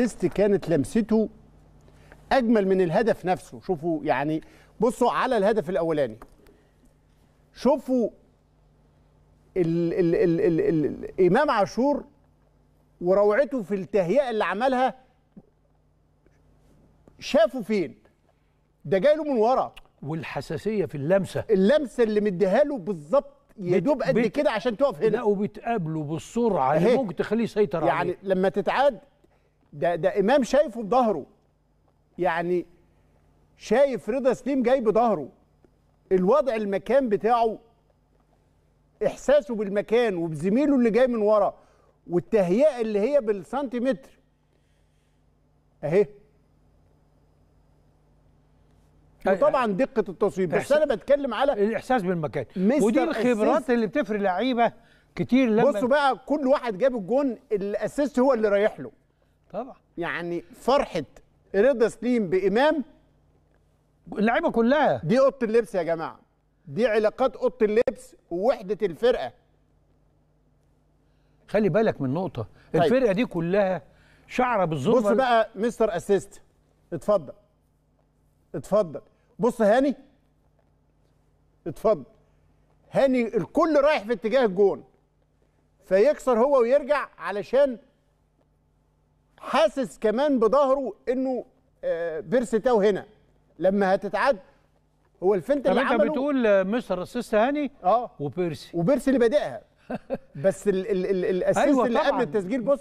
ليست كانت لمسته اجمل من الهدف نفسه شوفوا يعني بصوا على الهدف الاولاني شوفوا ال ال ال ال ال امام عاشور وروعته في التهيئه اللي عملها شافوا فين ده جاي له من ورا والحساسيه في اللمسه اللمسه اللي مديها له بالظبط يا دوب قد كده عشان تقف هنا لا وبتقابله بالسرعه اللي ممكن تخليه يسيطر يعني عليه يعني لما تتعاد ده ده امام شايفه بظهره يعني شايف رضا سليم جاي بظهره الوضع المكان بتاعه احساسه بالمكان وبزميله اللي جاي من ورا والتهيئه اللي هي بالسنتيمتر اهي وطبعا دقه التصويب بس انا بتكلم على الاحساس بالمكان ودي الخبرات اللي بتفرق لعيبه كتير لما بصوا بقى كل واحد جاب الجون الاسيست هو اللي رايح له طبعا يعني فرحه رضا سليم بامام اللعيبه كلها دي اوضه اللبس يا جماعه دي علاقات اوضه اللبس ووحده الفرقه خلي بالك من نقطه طيب. الفرقه دي كلها شعره بالظلم بص بقى مستر اسيست اتفضل اتفضل بص هاني اتفضل هاني الكل رايح في اتجاه الجون فيكسر هو ويرجع علشان حاسس كمان بظهره انه آه، بيرس تاو هنا لما هتتعد هو الفنت اللي عمله انت بتقول مستر اسيست هاني اه وبيرسي وبيرسي اللي بادئها بس ال ال ال الاسيست أيوة اللي قبل التسجيل بص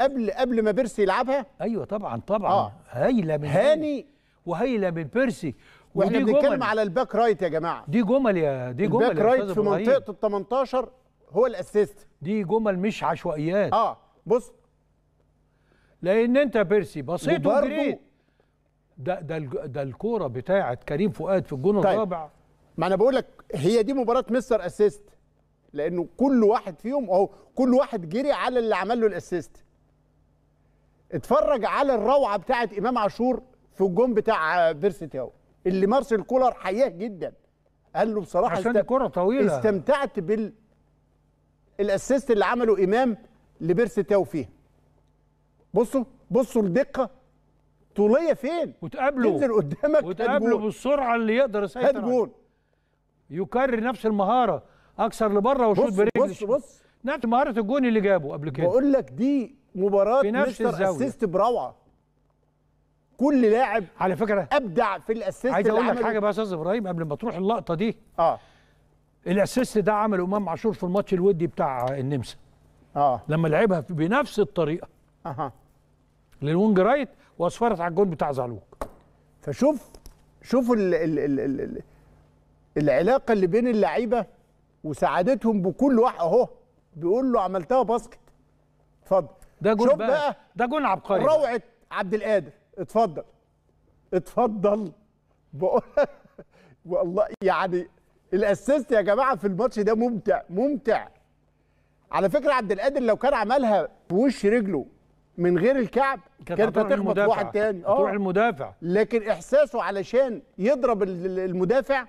قبل قبل ما بيرسي يلعبها ايوه طبعا طبعا آه. هايله من هاني وهايله من بيرسي واحنا بنتكلم على الباك رايت يا جماعه دي جمل يا دي جمل الباك رايت في منطقه ال 18 هو الاسيست دي جمل مش عشوائيات اه بص لان انت بيرسي بسيط وجريت ده ده ده الكوره بتاعه كريم فؤاد في الجون طيب. الرابع ما انا بقول لك هي دي مباراه مستر اسيست لانه كل واحد فيهم اهو كل واحد جري على اللي عمل له الاسيست اتفرج على الروعه بتاعه امام عاشور في الجون بتاع بيرسي تاو اللي مارسيل كولر حياه جدا قال له بصراحه عشان است... الكره طويله استمتعت بال الاسيست اللي عمله امام لبيرسي تاو فيها بصوا بصوا الدقه طوليه فين وتقابله تنزل قدامك وتقابله بالسرعه اللي يقدر يسيطر هات يكرر نفس المهاره اكسر لبره وشوط برجله بص بص نفس مهاره الجون اللي جابه قبل كده بقول لك دي مباراه مستر اسيست بروعه كل لاعب على فكره ابدع في الاسيست عايز اقول لك حاجه بقى يا استاذ ابراهيم قبل ما تروح اللقطه دي اه الاسيست ده عمله امام عاشور في الماتش الودي بتاع النمسا اه لما لعبها بنفس الطريقه اها للونج رايت واصفرت على الجول بتاع زعلوك فشوف شوف الـ الـ الـ الـ العلاقه اللي بين اللعيبه وسعادتهم بكل واحد اهو بيقول له عملتها باسكت اتفضل ده جون بقى, بقى ده جون عبقري روعه عبد القادر اتفضل اتفضل بقول والله يعني الاسيست يا جماعه في الماتش ده ممتع ممتع على فكره عبد القادر لو كان عملها بوش رجله من غير الكعب كانت هتخبط واحد تاني اه تروح المدافع لكن احساسه علشان يضرب المدافع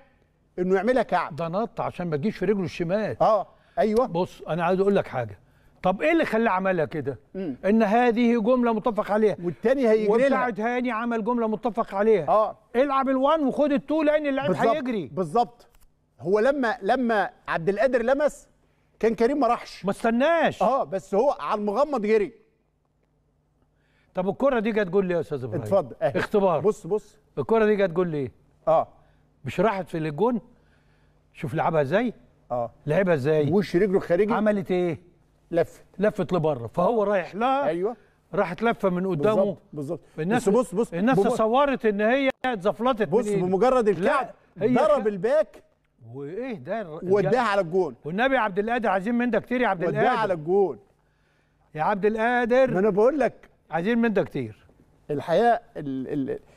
انه يعملها كعب ده نط عشان ما تجيش في رجله الشمال اه ايوه بص انا عايز اقول لك حاجه طب ايه اللي خلاه عملها كده؟ ان هذه جمله متفق عليها والتاني هيجري لها وبتاعت هاني عمل جمله متفق عليها اه العب الوان وخد التو لان اللعيب هيجري بالظبط هو لما لما عبد القادر لمس كان كريم ما راحش ما استناش اه بس هو على المغمض جري طب الكره دي جت جول ليه يا استاذ ابراهيم اتفضل اختبار بص بص الكره دي جت جول ليه إيه؟ اه مش راحت في الجون شوف لعبها ازاي اه لعبها ازاي وش رجله خارجي عملت ايه لفت لفت لبره فهو رايح لها ايوه راحت لفه من قدامه بالظبط بالظبط بص بص الناس بمجرد تصورت ان هي اتزفلطت بص بمجرد الكعب ضرب الباك وايه ده يعني وداها على الجون والنبي عبد القادر عايزين منك كتير يا عبد القادر وداها على الجون يا عبد القادر ما انا بقول لك عايزين من ده كتير الحقيقه ال ال